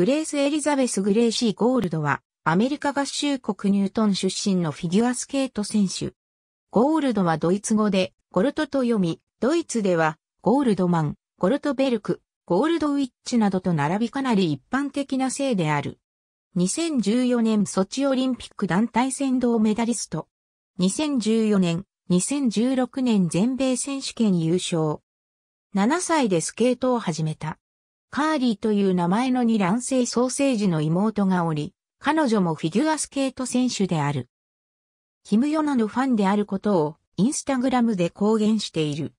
グレース・エリザベス・グレイシー・ゴールドは、アメリカ合衆国ニュートン出身のフィギュアスケート選手。ゴールドはドイツ語で、ゴルトと読み、ドイツでは、ゴールドマン、ゴルトベルク、ゴールドウィッチなどと並びかなり一般的な姓である。2014年ソチオリンピック団体戦同メダリスト。2014年、2016年全米選手権優勝。7歳でスケートを始めた。カーリーという名前の二卵性ソーセージの妹がおり、彼女もフィギュアスケート選手である。キムヨナのファンであることをインスタグラムで公言している。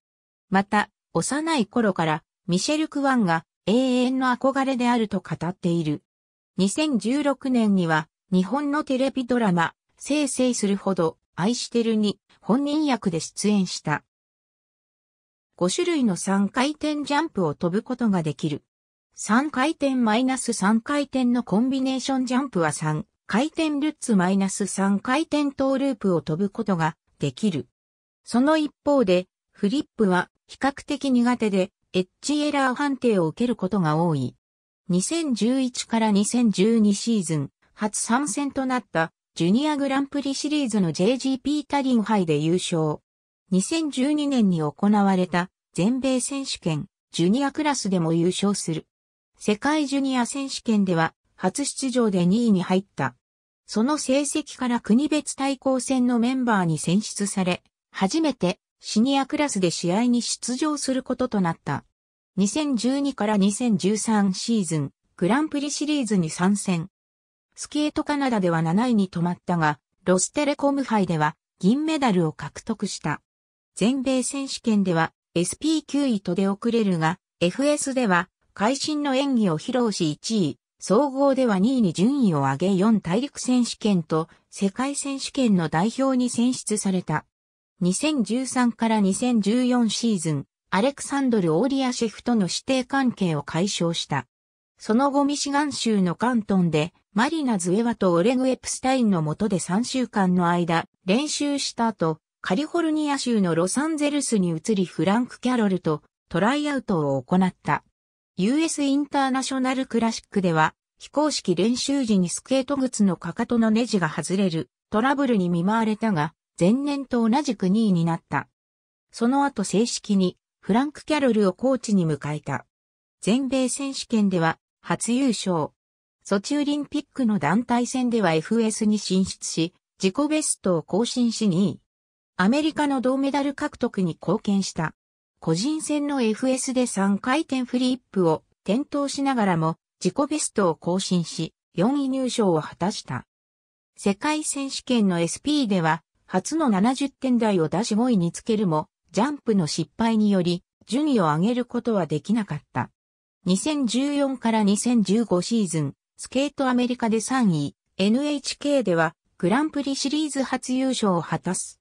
また、幼い頃からミシェル・クワンが永遠の憧れであると語っている。2016年には日本のテレビドラマ、生成するほど愛してるに本人役で出演した。5種類の3回転ジャンプを飛ぶことができる。3回転マイナス3回転のコンビネーションジャンプは3回転ルッツマイナス3回転トーループを飛ぶことができる。その一方で、フリップは比較的苦手で、エッジエラー判定を受けることが多い。2011から2012シーズン、初参戦となったジュニアグランプリシリーズの JGP タリン杯で優勝。2012年に行われた全米選手権ジュニアクラスでも優勝する。世界ジュニア選手権では初出場で2位に入った。その成績から国別対抗戦のメンバーに選出され、初めてシニアクラスで試合に出場することとなった。2012から2013シーズン、グランプリシリーズに参戦。スケートカナダでは7位に止まったが、ロステレコム杯では銀メダルを獲得した。全米選手権では SP9 位と出遅れるが、FS では会心の演技を披露し1位、総合では2位に順位を上げ4大陸選手権と世界選手権の代表に選出された。2013から2014シーズン、アレクサンドル・オーリアシェフとの指定関係を解消した。その後ミシガン州のカントンで、マリナ・ズエワとオレグ・エプスタインの下で3週間の間、練習した後、カリフォルニア州のロサンゼルスに移りフランク・キャロルとトライアウトを行った。US インターナショナルクラシックでは、非公式練習時にスケート靴のかかとのネジが外れるトラブルに見舞われたが、前年と同じく2位になった。その後正式にフランク・キャロルをコーチに迎えた。全米選手権では初優勝。ソチオリンピックの団体戦では FS に進出し、自己ベストを更新し2位。アメリカの銅メダル獲得に貢献した。個人戦の FS で3回転フリップを転倒しながらも自己ベストを更新し4位入賞を果たした。世界選手権の SP では初の70点台を出し5位につけるもジャンプの失敗により順位を上げることはできなかった。2014から2015シーズン、スケートアメリカで3位、NHK ではグランプリシリーズ初優勝を果たす。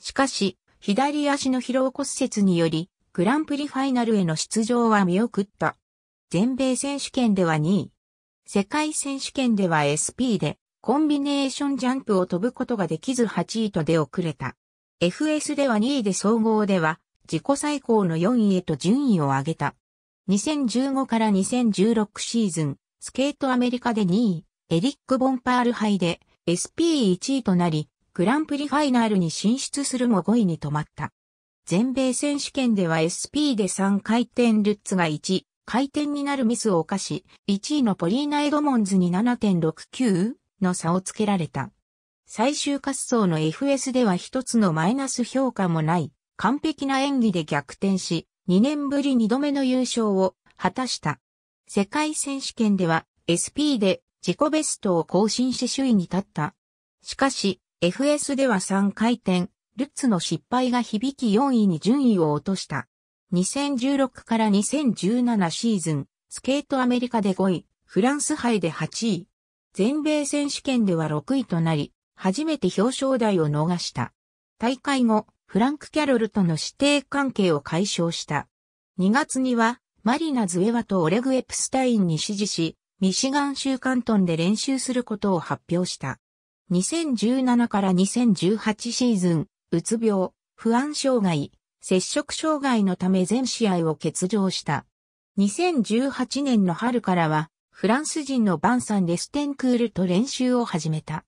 しかし、左足の疲労骨折により、グランプリファイナルへの出場は見送った。全米選手権では2位。世界選手権では SP で、コンビネーションジャンプを飛ぶことができず8位と出遅れた。FS では2位で総合では、自己最高の4位へと順位を上げた。2015から2016シーズン、スケートアメリカで2位、エリック・ボンパール杯で SP1 位となり、グランプリファイナルに進出するも5位に止まった。全米選手権では SP で3回転ルッツが1、回転になるミスを犯し、1位のポリーナ・エドモンズに7.69の差をつけられた。最終滑走の FS では一つのマイナス評価もない、完璧な演技で逆転し、2年ぶり2度目の優勝を果たした。世界選手権では SP で自己ベストを更新し首位に立った。しかし、FS では3回転、ルッツの失敗が響き4位に順位を落とした。2016から2017シーズン、スケートアメリカで5位、フランス杯で8位。全米選手権では6位となり、初めて表彰台を逃した。大会後、フランク・キャロルとの指定関係を解消した。2月には、マリナ・ズエワとオレグ・エプスタインに指示し、ミシガン州カントンで練習することを発表した。2017から2018シーズン、うつ病、不安障害、接触障害のため全試合を欠場した。2018年の春からは、フランス人のバンサン・レステンクールと練習を始めた。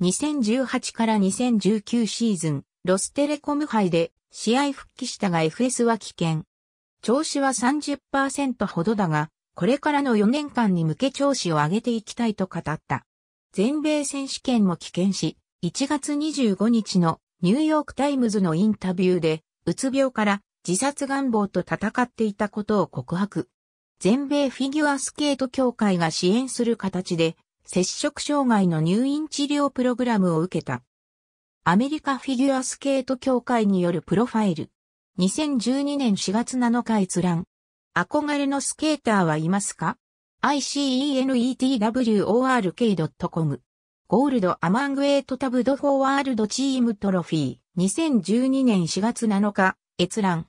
2018から2019シーズン、ロステレコム杯で試合復帰したが FS は危険。調子は30%ほどだが、これからの4年間に向け調子を上げていきたいと語った。全米選手権も棄権し、1月25日のニューヨークタイムズのインタビューで、うつ病から自殺願望と戦っていたことを告白。全米フィギュアスケート協会が支援する形で、接触障害の入院治療プログラムを受けた。アメリカフィギュアスケート協会によるプロファイル。2012年4月7日閲覧。憧れのスケーターはいますか icenetwork.com ゴールドアマングエートタブドフォーワールドチームトロフィー2012年4月7日閲覧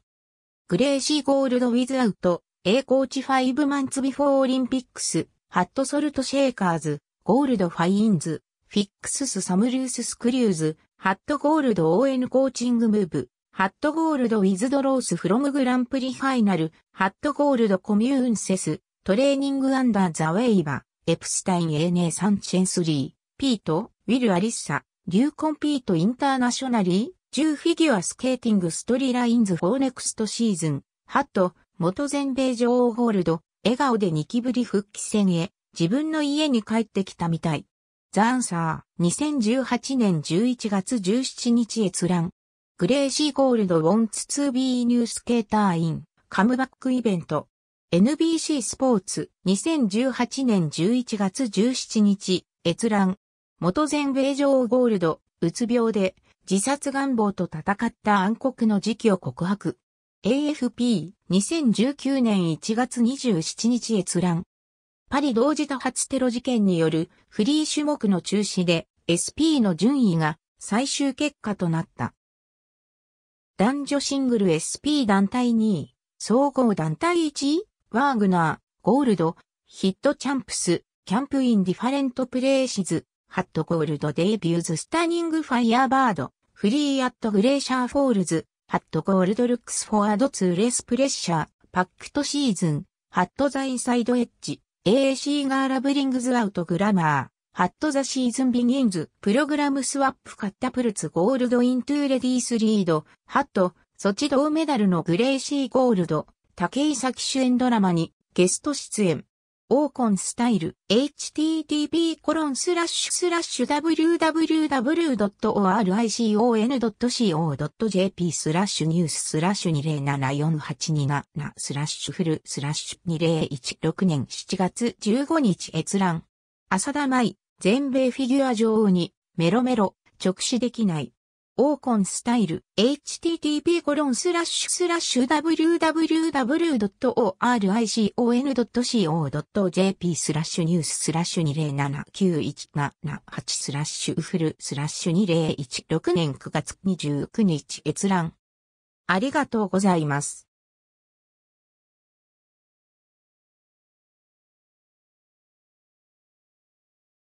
グレーシーゴールドウィズアウト A コーチ5マンツビフォーオリンピックスハットソルトシェーカーズゴールドファインズフィックススサムルーススクリューズハットゴールド ON コーチングムーブハットゴールドウィズドロースフロムグランプリファイナルハットゴールドコミューンセストレーニングアンダーザウェイは、エプスタイン・エーネー・サンチェンスリー、ピート、ウィル・アリッサ、リュー・コンピート・インターナショナリー、10フィギュアスケーティングストリーラインズ・フォーネクストシーズン、ハット、元全米女王ホールド、笑顔でニキブリ復帰戦へ、自分の家に帰ってきたみたい。ザ・アンサー、2018年11月17日閲覧。グレーシー・ゴールド・ウォンツ・ツー・ビー・ニュース・ケーター・イン、カムバックイベント。NBC スポーツ2018年11月17日閲覧元全米女王ゴールドうつ病で自殺願望と戦った暗黒の時期を告白 AFP2019 年1月27日閲覧パリ同時多発テロ事件によるフリー種目の中止で SP の順位が最終結果となった。男女シングル SP 団体2位、総合団体1位ワーグナー、ゴールド、ヒットチャンプス、キャンプインディファレントプレイシズ、ハットゴールドデビューズスタニングファイヤーバード、フリーアットグレーシャーフォールズ、ハットゴールドルックスフォワードツーレスプレッシャー、パックトシーズン、ハットザインサイドエッジ、AC ガーラブリングズアウトグラマー、ハットザシーズンビギンズ、プログラムスワップカッタプルツゴールドイントゥーレディースリード、ハット、ソチ銅メダルのグレーシーゴールド、竹井咲主演ドラマにゲスト出演。オーコンスタイル http コロンスラッシュスラッシュ www.oricon.co.jp スラッシュニューススラッシュ207482スラッシュフルスラッシュ2016年7月15日閲覧。浅田舞、全米フィギュア女王にメロメロ直視できない。オーコンスタイル、http://www.oricon.co.jp スラッシュニューススラッシュ207917スラッシュフルスラッシュ2016年9月29日閲覧。ありがとうございます。